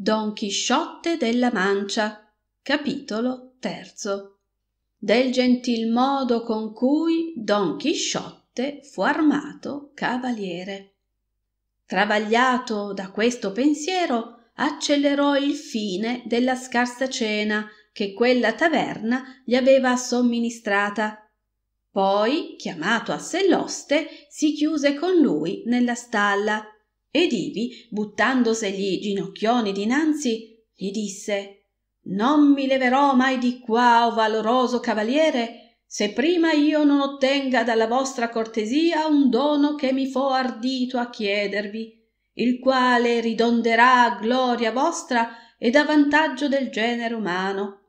Don Chisciotte della Mancia capitolo terzo del gentil modo con cui Don Chisciotte fu armato cavaliere travagliato da questo pensiero accelerò il fine della scarsa cena che quella taverna gli aveva somministrata poi chiamato a sé l'oste si chiuse con lui nella stalla ed ivi buttandosegli ginocchioni dinanzi gli disse non mi leverò mai di qua o valoroso cavaliere se prima io non ottenga dalla vostra cortesia un dono che mi fo ardito a chiedervi il quale ridonderà a gloria vostra ed a vantaggio del genere umano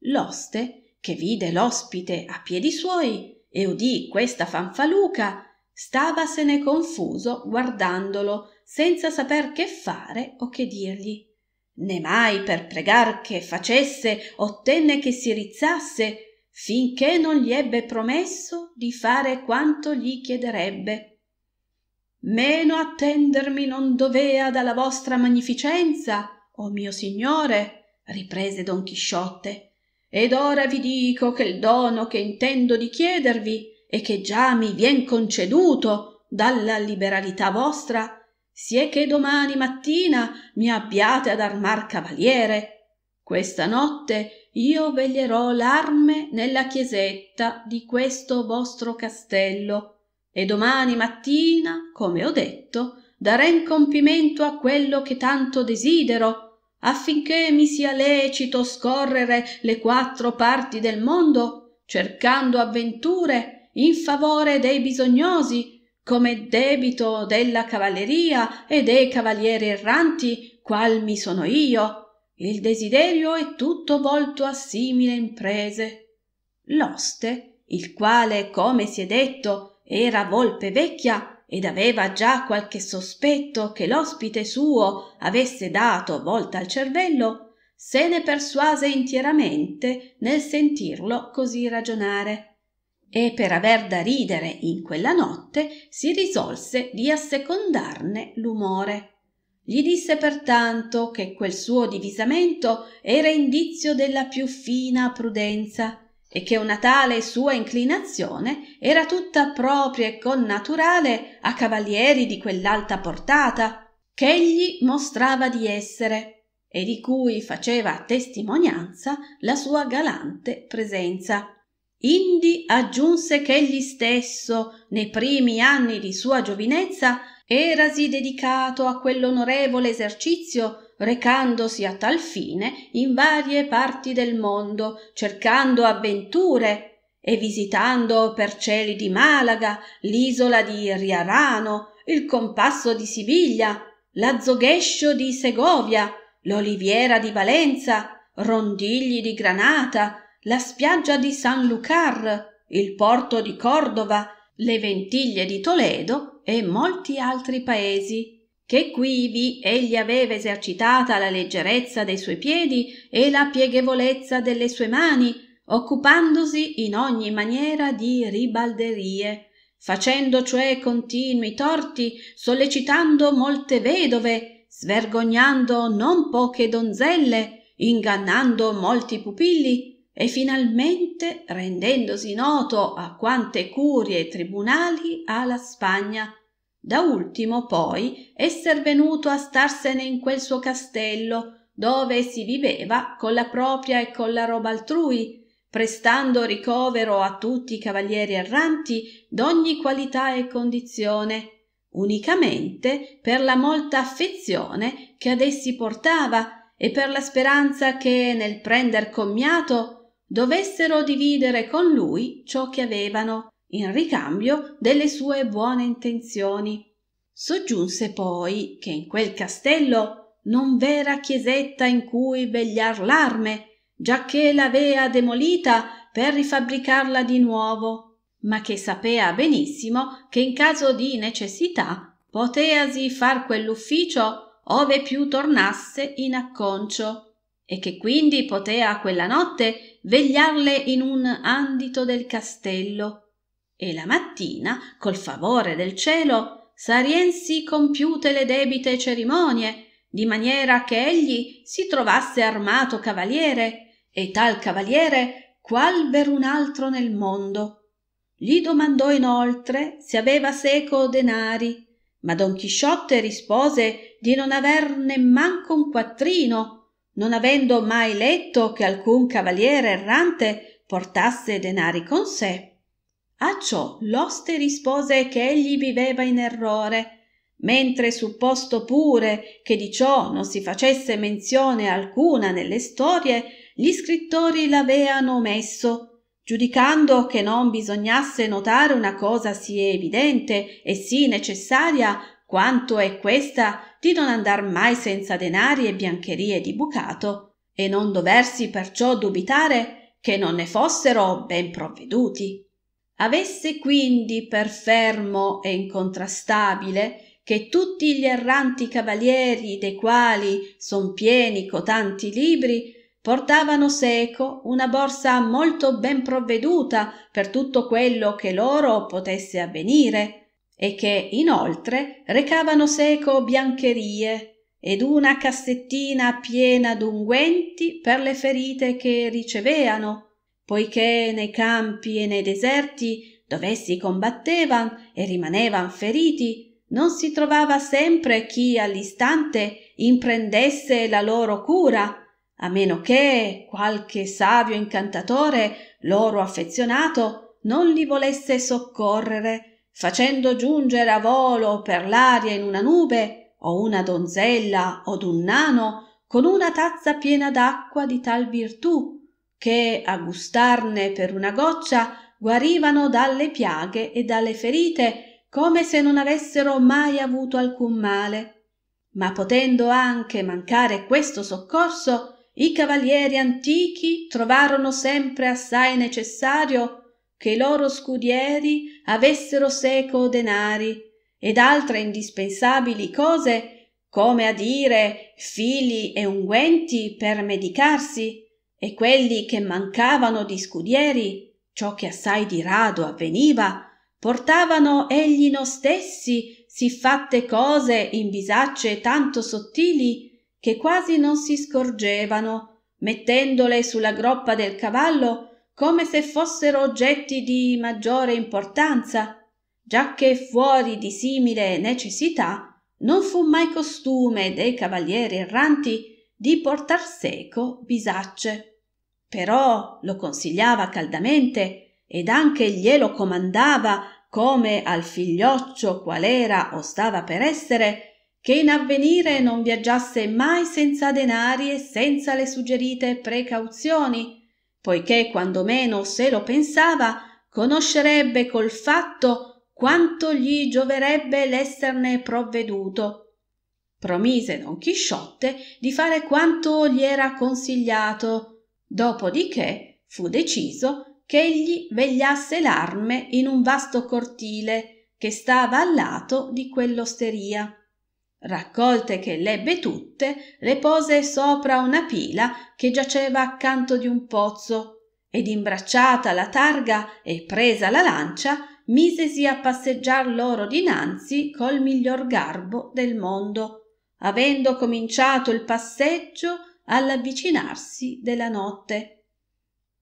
l'oste che vide l'ospite a piedi suoi e udì questa fanfaluca stavasene confuso guardandolo senza saper che fare o che dirgli né mai per pregar che facesse ottenne che si rizzasse finché non gli ebbe promesso di fare quanto gli chiederebbe meno attendermi non dovea dalla vostra magnificenza o mio signore riprese don chisciotte ed ora vi dico che il dono che intendo di chiedervi e che già mi vien conceduto dalla liberalità vostra sie che domani mattina mi abbiate ad armar cavaliere questa notte io veglierò l'arme nella chiesetta di questo vostro castello e domani mattina come ho detto daren compimento a quello che tanto desidero affinché mi sia lecito scorrere le quattro parti del mondo cercando avventure in favore dei bisognosi come debito della cavalleria e dei cavalieri erranti qual mi sono io il desiderio è tutto volto a simile imprese l'oste il quale come si è detto era volpe vecchia ed aveva già qualche sospetto che l'ospite suo avesse dato volta al cervello se ne persuase intieramente nel sentirlo così ragionare e per aver da ridere in quella notte si risolse di assecondarne l'umore. Gli disse pertanto che quel suo divisamento era indizio della più fina prudenza e che una tale sua inclinazione era tutta propria e connaturale a cavalieri di quell'alta portata ch'egli mostrava di essere e di cui faceva testimonianza la sua galante presenza Indi aggiunse ch'egli stesso, nei primi anni di sua giovinezza, erasi dedicato a quell'onorevole esercizio recandosi a tal fine in varie parti del mondo, cercando avventure e visitando per cieli di Malaga, l'isola di Riarano, il compasso di Siviglia, l'azzoghescio di Segovia, l'oliviera di Valenza, rondigli di Granata, la spiaggia di San Lucar, il porto di Cordova, le ventiglie di Toledo e molti altri paesi, che quivi egli aveva esercitata la leggerezza dei suoi piedi e la pieghevolezza delle sue mani, occupandosi in ogni maniera di ribalderie, facendo cioè continui torti, sollecitando molte vedove, svergognando non poche donzelle, ingannando molti pupilli e finalmente rendendosi noto a quante curie e tribunali ha la Spagna. Da ultimo poi esser venuto a starsene in quel suo castello dove si viveva con la propria e con la roba altrui, prestando ricovero a tutti i cavalieri erranti d'ogni qualità e condizione, unicamente per la molta affezione che ad essi portava e per la speranza che nel prender commiato dovessero dividere con lui ciò che avevano in ricambio delle sue buone intenzioni soggiunse poi che in quel castello non v'era chiesetta in cui vegliar l'arme giacché l'avea demolita per rifabbricarla di nuovo ma che sapea benissimo che in caso di necessità poteasi far quell'ufficio ove più tornasse in acconcio e che quindi potea quella notte vegliarle in un andito del castello e la mattina col favore del cielo sariensi compiute le debite cerimonie di maniera che egli si trovasse armato cavaliere e tal cavaliere qual verun altro nel mondo gli domandò inoltre se aveva seco o denari ma don chisciotte rispose di non aver nemmanco un quattrino non avendo mai letto che alcun cavaliere errante portasse denari con sé. A ciò l'oste rispose che egli viveva in errore, mentre supposto pure che di ciò non si facesse menzione alcuna nelle storie, gli scrittori l'aveano omesso, giudicando che non bisognasse notare una cosa sì evidente e sì necessaria quanto è questa di non andar mai senza denari e biancherie di bucato e non doversi perciò dubitare che non ne fossero ben provveduti avesse quindi per fermo e incontrastabile che tutti gli erranti cavalieri de quali son pieni cotanti libri portavano seco una borsa molto ben provveduta per tutto quello che loro potesse avvenire e che inoltre recavano seco biancherie ed una cassettina piena d'unguenti per le ferite che riceveano poiché nei campi e nei deserti dov'essi combattevano e rimanevan feriti non si trovava sempre chi all'istante imprendesse la loro cura a meno che qualche savio incantatore loro affezionato non li volesse soccorrere facendo giungere a volo per l'aria in una nube o una donzella od un nano con una tazza piena d'acqua di tal virtù che a gustarne per una goccia guarivano dalle piaghe e dalle ferite come se non avessero mai avuto alcun male ma potendo anche mancare questo soccorso i cavalieri antichi trovarono sempre assai necessario che i loro scudieri avessero seco denari ed altre indispensabili cose come a dire fili e unguenti per medicarsi e quelli che mancavano di scudieri ciò che assai di rado avveniva portavano egli no stessi fatte cose in bisacce tanto sottili che quasi non si scorgevano mettendole sulla groppa del cavallo come se fossero oggetti di maggiore importanza, giacché fuori di simile necessità non fu mai costume dei cavalieri erranti di portar seco bisacce. Però lo consigliava caldamente ed anche glielo comandava come al figlioccio qual era o stava per essere, che in avvenire non viaggiasse mai senza denari e senza le suggerite precauzioni, poiché quando meno se lo pensava conoscerebbe col fatto quanto gli gioverebbe l'esserne provveduto promise don chisciotte di fare quanto gli era consigliato dopodiché fu deciso ch'egli vegliasse l'arme in un vasto cortile che stava al lato di quell'osteria Raccolte che l'ebbe tutte, le pose sopra una pila che giaceva accanto di un pozzo, ed imbracciata la targa e presa la lancia, misesi a passeggiar loro dinanzi col miglior garbo del mondo, avendo cominciato il passeggio all'avvicinarsi della notte.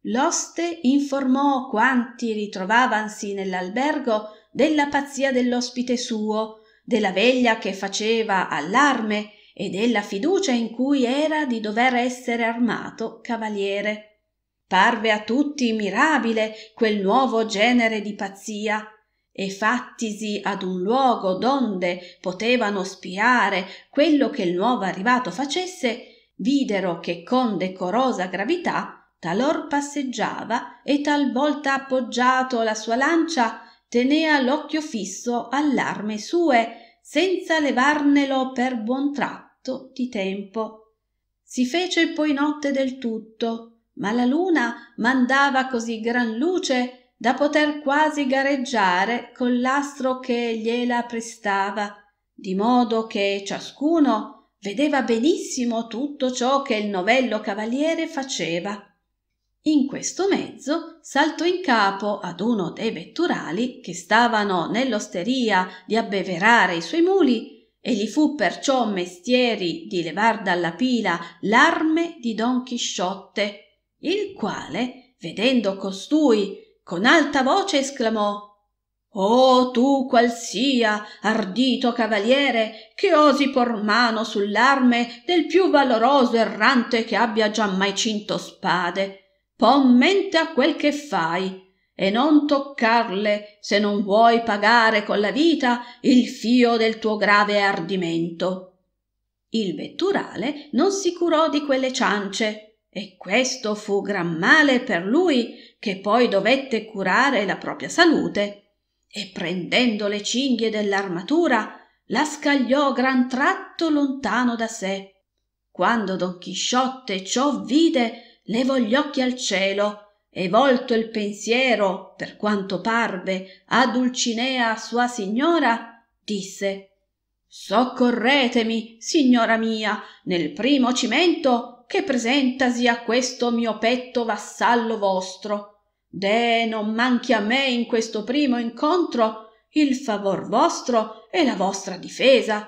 L'oste informò quanti ritrovansi nell'albergo della pazzia dell'ospite suo della veglia che faceva all'arme e della fiducia in cui era di dover essere armato cavaliere. Parve a tutti mirabile quel nuovo genere di pazzia e fattisi ad un luogo donde potevano spiare quello che il nuovo arrivato facesse, videro che con decorosa gravità talor passeggiava e talvolta appoggiato la sua lancia tenea l'occhio fisso all'arme sue senza levarnelo per buon tratto di tempo si fece poi notte del tutto ma la luna mandava così gran luce da poter quasi gareggiare con l'astro che gliela prestava di modo che ciascuno vedeva benissimo tutto ciò che il novello cavaliere faceva in questo mezzo saltò in capo ad uno dei vetturali che stavano nell'osteria di abbeverare i suoi muli e gli fu perciò mestieri di levar dalla pila l'arme di don Chisciotte, il quale, vedendo costui, con alta voce esclamò Oh tu qual sia, ardito cavaliere che osi por mano sull'arme del più valoroso errante che abbia giammai cinto spade mente a quel che fai e non toccarle se non vuoi pagare con la vita il fio del tuo grave ardimento il vetturale non si curò di quelle ciance e questo fu gran male per lui che poi dovette curare la propria salute e prendendo le cinghie dell'armatura la scagliò gran tratto lontano da sé quando don chisciotte ciò vide levò gli occhi al cielo e volto il pensiero per quanto parve a dulcinea sua signora disse soccorretemi signora mia nel primo cimento che presentasi a questo mio petto vassallo vostro deh non manchi a me in questo primo incontro il favor vostro e la vostra difesa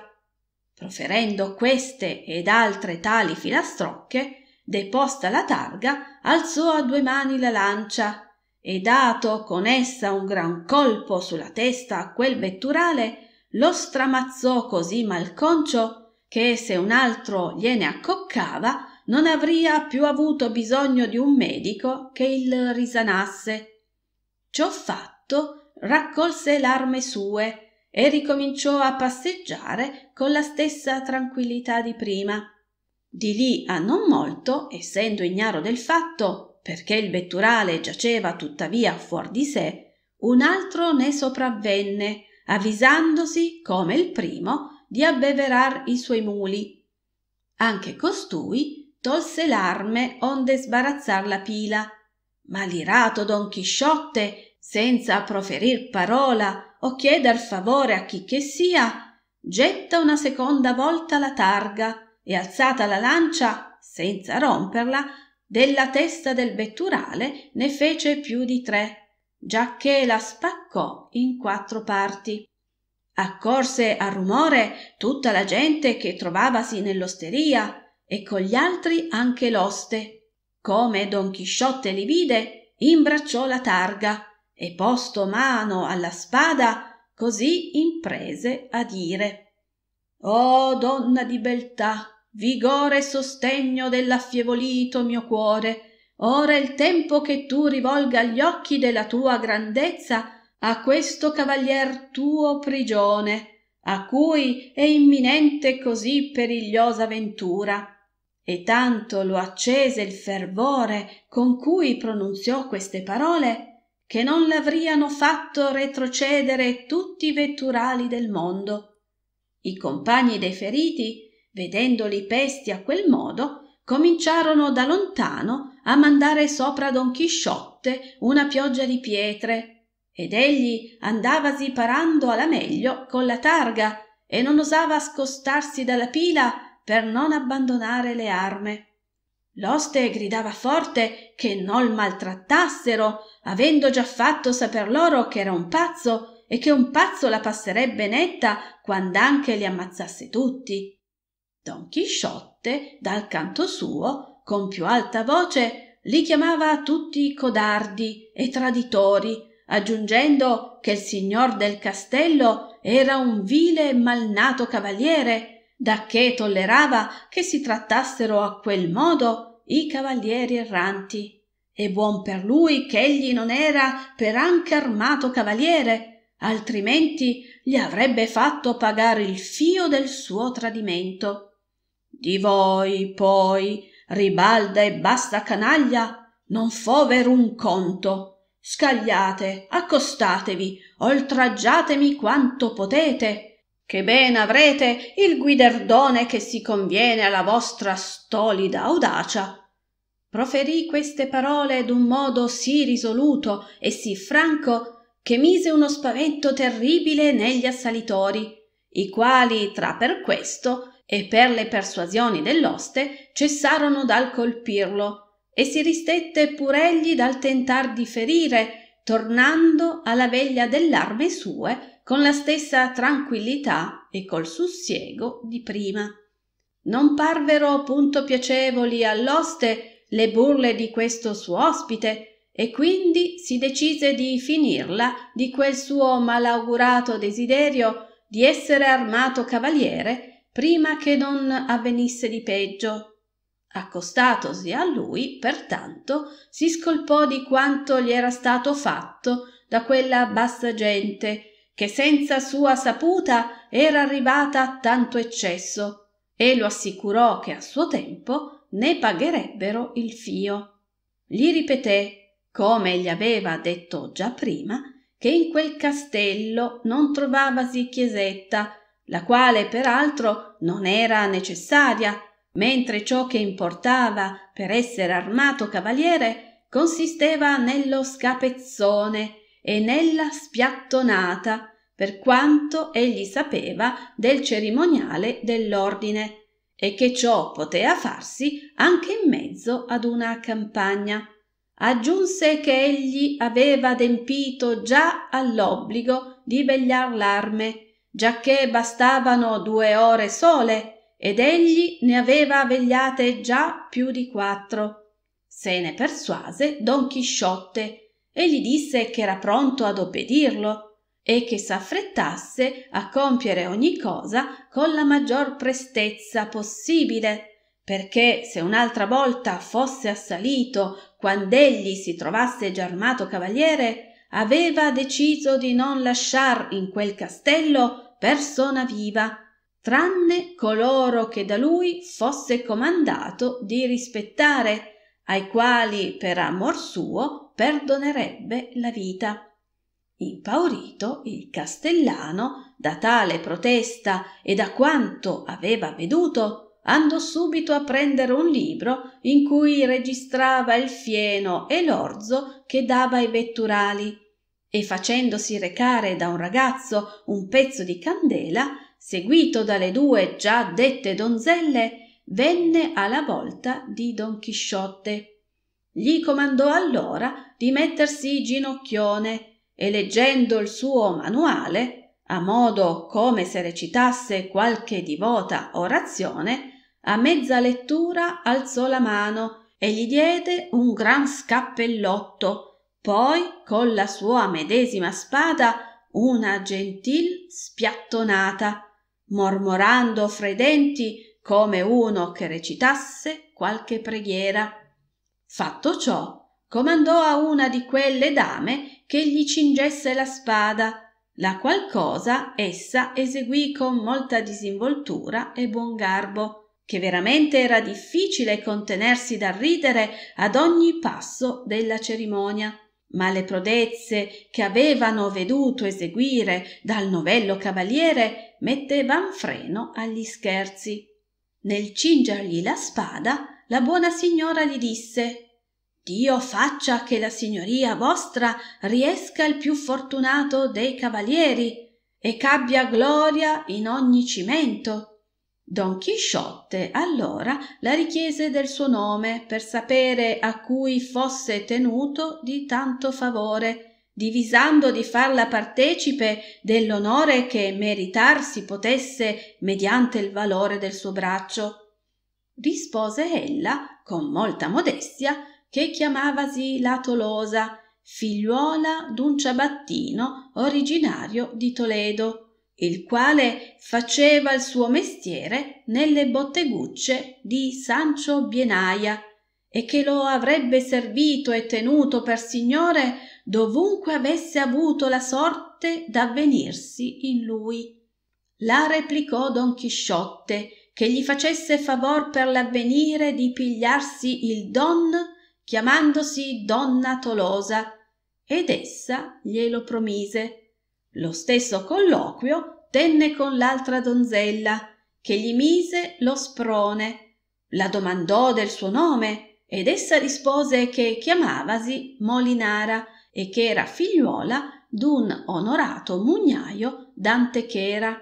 proferendo queste ed altre tali filastrocche deposta la targa alzò a due mani la lancia e dato con essa un gran colpo sulla testa a quel vetturale lo stramazzò così malconcio che se un altro gliene accoccava non avria più avuto bisogno di un medico che il risanasse ciò fatto raccolse l'arme sue e ricominciò a passeggiare con la stessa tranquillità di prima di lì a non molto, essendo ignaro del fatto, perché il vetturale giaceva tuttavia fuor di sé, un altro ne sopravvenne, avvisandosi, come il primo, di abbeverar i suoi muli. Anche costui tolse l'arme onde sbarazzar la pila, ma l'irato Don Chisciotte, senza proferir parola o chieder favore a chi che sia, getta una seconda volta la targa e alzata la lancia, senza romperla, della testa del vetturale ne fece più di tre, giacché la spaccò in quattro parti. Accorse al rumore tutta la gente che trovavasi nell'osteria e con gli altri anche l'oste. Come Don Chisciotte li vide, imbracciò la targa e posto mano alla spada, così imprese a dire: Oh donna di beltà, vigore e sostegno dell'affievolito mio cuore ora è il tempo che tu rivolga gli occhi della tua grandezza a questo cavalier tuo prigione a cui è imminente così perigliosa ventura e tanto lo accese il fervore con cui pronunziò queste parole che non l'avriano fatto retrocedere tutti i vetturali del mondo i compagni dei feriti vedendoli pesti a quel modo cominciarono da lontano a mandare sopra don chisciotte una pioggia di pietre ed egli andavasi parando alla meglio con la targa e non osava scostarsi dalla pila per non abbandonare le arme l'oste gridava forte che non maltrattassero avendo già fatto saper loro che era un pazzo e che un pazzo la passerebbe netta quand'anche li ammazzasse tutti don chisciotte dal canto suo con più alta voce li chiamava tutti codardi e traditori aggiungendo che il signor del castello era un vile e malnato cavaliere dacché tollerava che si trattassero a quel modo i cavalieri erranti e buon per lui ch'egli non era per anche armato cavaliere altrimenti gli avrebbe fatto pagare il fio del suo tradimento di voi poi ribalda e basta canaglia non fo ver un conto scagliate accostatevi oltraggiatemi quanto potete che ben avrete il guiderdone che si conviene alla vostra stolida audacia proferì queste parole d'un modo sì risoluto e sì franco che mise uno spavento terribile negli assalitori i quali tra per questo e per le persuasioni dell'oste cessarono dal colpirlo e si ristette pur egli dal tentar di ferire tornando alla veglia dell'arme sue con la stessa tranquillità e col sussiego di prima non parvero punto piacevoli all'oste le burle di questo suo ospite e quindi si decise di finirla di quel suo malaugurato desiderio di essere armato cavaliere prima che non avvenisse di peggio accostatosi a lui pertanto si scolpò di quanto gli era stato fatto da quella bassa gente che senza sua saputa era arrivata a tanto eccesso e lo assicurò che a suo tempo ne pagherebbero il fio gli ripeté come gli aveva detto già prima che in quel castello non trovavasi chiesetta la quale peraltro non era necessaria, mentre ciò che importava per essere armato cavaliere consisteva nello scapezzone e nella spiattonata, per quanto egli sapeva del cerimoniale dell'ordine, e che ciò poteva farsi anche in mezzo ad una campagna. Aggiunse che egli aveva adempito già all'obbligo di vegliar l'arme giacché bastavano due ore sole ed egli ne aveva vegliate già più di quattro se ne persuase don chisciotte e gli disse che era pronto ad obbedirlo e che s'affrettasse a compiere ogni cosa con la maggior prestezza possibile perché se un'altra volta fosse assalito quand'egli si trovasse già armato cavaliere aveva deciso di non lasciar in quel castello persona viva, tranne coloro che da lui fosse comandato di rispettare, ai quali per amor suo perdonerebbe la vita. Impaurito il castellano da tale protesta e da quanto aveva veduto, andò subito a prendere un libro in cui registrava il fieno e l'orzo che dava ai vetturali e facendosi recare da un ragazzo un pezzo di candela, seguito dalle due già dette donzelle, venne alla volta di Don Chisciotte. Gli comandò allora di mettersi ginocchione e leggendo il suo manuale, a modo come se recitasse qualche divota orazione, a mezza lettura alzò la mano e gli diede un gran scappellotto poi con la sua medesima spada una gentil spiattonata mormorando fra i denti come uno che recitasse qualche preghiera fatto ciò comandò a una di quelle dame che gli cingesse la spada la qual cosa essa eseguì con molta disinvoltura e buon garbo che veramente era difficile contenersi dal ridere ad ogni passo della cerimonia ma le prodezze che avevano veduto eseguire dal novello cavaliere mettevan freno agli scherzi. Nel cingergli la spada, la buona signora gli disse Dio faccia che la signoria vostra riesca il più fortunato dei cavalieri e abbia gloria in ogni cimento don chisciotte allora la richiese del suo nome per sapere a cui fosse tenuto di tanto favore divisando di farla partecipe dell'onore che meritar si potesse mediante il valore del suo braccio rispose ella con molta modestia che chiamavasi la tolosa figliuola d'un ciabattino originario di toledo il quale faceva il suo mestiere nelle bottegucce di Sancio Bienaia e che lo avrebbe servito e tenuto per signore dovunque avesse avuto la sorte d'avvenirsi in lui. La replicò Don Chisciotte che gli facesse favor per l'avvenire di pigliarsi il don chiamandosi Donna Tolosa ed essa glielo promise lo stesso colloquio tenne con l'altra donzella che gli mise lo sprone la domandò del suo nome ed essa rispose che chiamavasi molinara e che era figliuola d'un onorato mugnaio d'antechera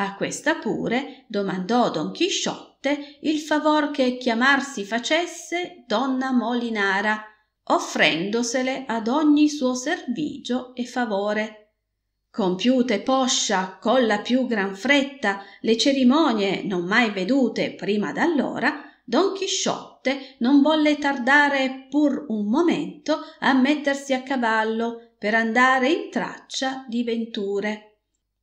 a questa pure domandò don chisciotte il favor che chiamar si facesse donna molinara offrendosele ad ogni suo servigio e favore compiute poscia con la più gran fretta le cerimonie non mai vedute prima d'allora don chisciotte non volle tardare pur un momento a mettersi a cavallo per andare in traccia di venture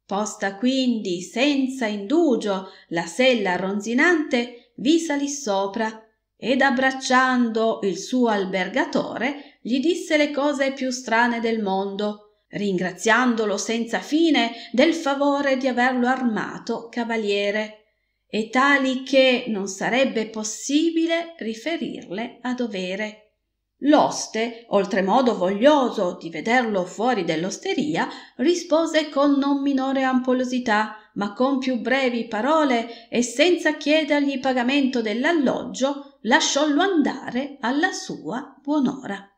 posta quindi senza indugio la sella ronzinante vi salì sopra ed abbracciando il suo albergatore gli disse le cose più strane del mondo ringraziandolo senza fine del favore di averlo armato cavaliere e tali che non sarebbe possibile riferirle a dovere. L'oste, oltremodo voglioso di vederlo fuori dell'osteria, rispose con non minore ampolosità, ma con più brevi parole e senza chiedergli pagamento dell'alloggio, lasciollo andare alla sua buon'ora.